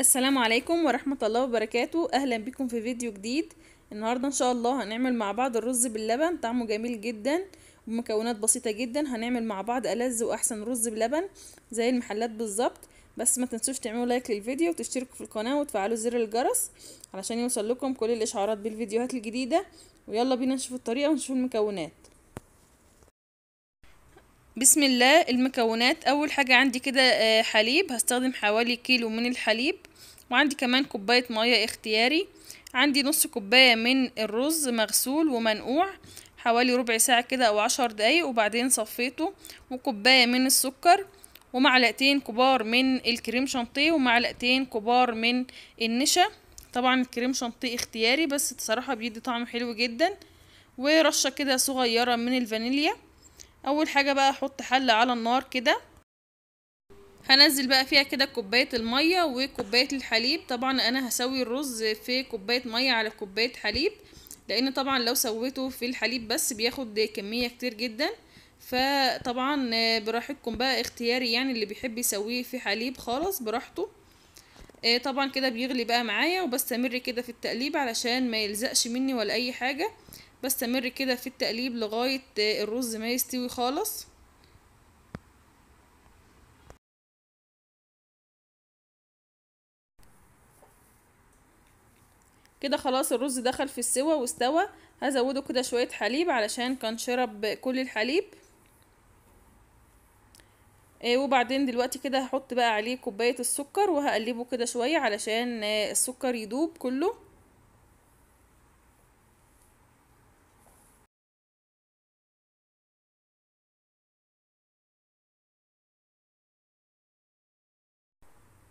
السلام عليكم ورحمة الله وبركاته أهلا بكم في فيديو جديد النهاردة إن شاء الله هنعمل مع بعض الرز باللبن طعمه جميل جدا بمكونات بسيطة جدا هنعمل مع بعض ألذ وأحسن رز بلبن زي المحلات بالظبط بس ما تنسوش تعملوا لايك للفيديو وتشتركوا في القناة وتفعلوا زر الجرس علشان يوصل لكم كل الإشعارات بالفيديوهات الجديدة ويلا بينا نشوف الطريقة ونشوف المكونات بسم الله المكونات اول حاجة عندي كده آه، حليب هستخدم حوالي كيلو من الحليب وعندي كمان كوباية مية اختياري عندي نص كوباية من الرز مغسول ومنقوع حوالي ربع ساعة كده او عشر دقايق وبعدين صفيته وكوباية من السكر ومعلقتين كبار من الكريم شانتيه ومعلقتين كبار من النشا طبعا الكريم شانتيه اختياري بس بصراحة بيدي طعم حلو جدا ورشة كده صغيرة من الفانيليا اول حاجه بقى احط حله على النار كده هنزل بقى فيها كده كوبايه الميه وكوبايه الحليب طبعا انا هسوي الرز في كوبايه ميه على كوبايه حليب لان طبعا لو سويته في الحليب بس بياخد كميه كتير جدا فطبعا براحتكم بقى اختياري يعني اللي بيحب يسويه في حليب خالص براحته آه، طبعا كده بيغلي بقى معايا وبستمر كده في التقليب علشان ما يلزقش مني ولا اي حاجه بستمر كده في التقليب لغاية الرز ما يستوي خالص كده خلاص الرز دخل في السوا واستوى هزوده كده شوية حليب علشان كان شرب كل الحليب آه، وبعدين دلوقتي كده هحط بقى عليه كوباية السكر وهقلبه كده شوية علشان آه، السكر يدوب كله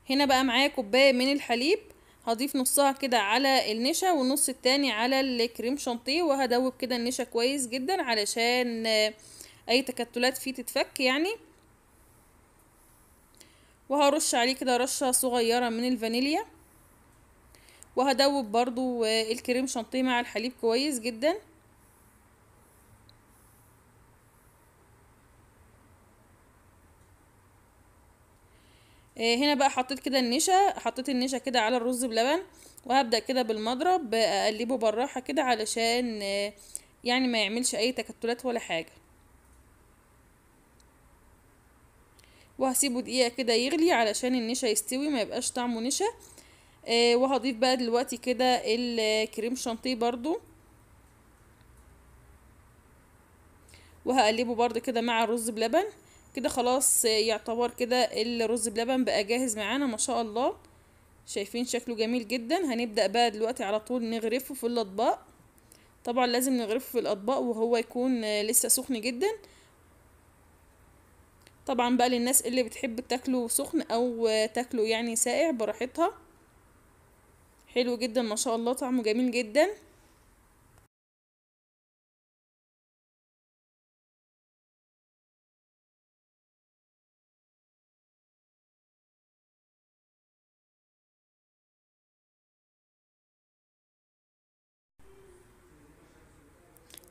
هنا بقى معايا كوبايه من الحليب هضيف نصها كده على النشا والنص التاني على الكريم شانتيه وهدوب كده النشا كويس جدا علشان اي تكتلات فيه تتفك يعني وهرش عليه كده رشه صغيره من الفانيليا وهدوب برضو الكريم شانتيه مع الحليب كويس جدا آه، هنا بقى حطيت كده النشا حطيت النشا كده على الرز بلبن وهبدأ كده بالمضرب آه، اقلبه بالراحة كده علشان آه، يعني ما يعملش اي تكتلات ولا حاجة وهسيبه دقيقة كده يغلي علشان النشا يستوي ما يبقاش طعمه نشا وهضيف بقى دلوقتي كده الكريم شانتيه برضو وهقلبه برضو كده مع الرز بلبن كده خلاص يعتبر كده الرز بلبن بقى جاهز معانا ما شاء الله شايفين شكله جميل جدا هنبدأ بقى دلوقتي على طول نغرفه في الاطباق طبعا لازم نغرفه في الاطباق وهو يكون لسه سخن جدا طبعا بقى للناس اللي بتحب تاكله سخن او تاكله يعني ساقع براحتها حلو جدا ما شاء الله طعمه جميل جدا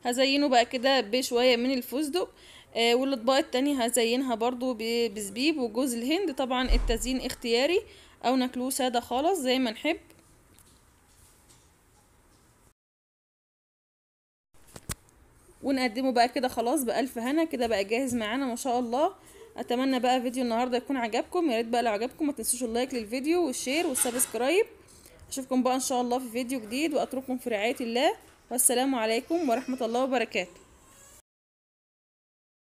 هزينه بقى كده بشويه من الفستق آه والاطباق التانية هزينها برضو بزبيب وجوز الهند طبعا التزيين اختياري او ناكلوه ساده خالص زي ما نحب ونقدمه بقى كده خلاص بألف هنا كده بقى جاهز معانا ما شاء الله اتمنى بقى فيديو النهارده يكون عجبكم يا ريت بقى لو عجبكم ما تنسوش اللايك للفيديو والشير والسبسكرايب اشوفكم بقى ان شاء الله في فيديو جديد واترككم في رعايه الله والسلام عليكم ورحمه الله وبركاته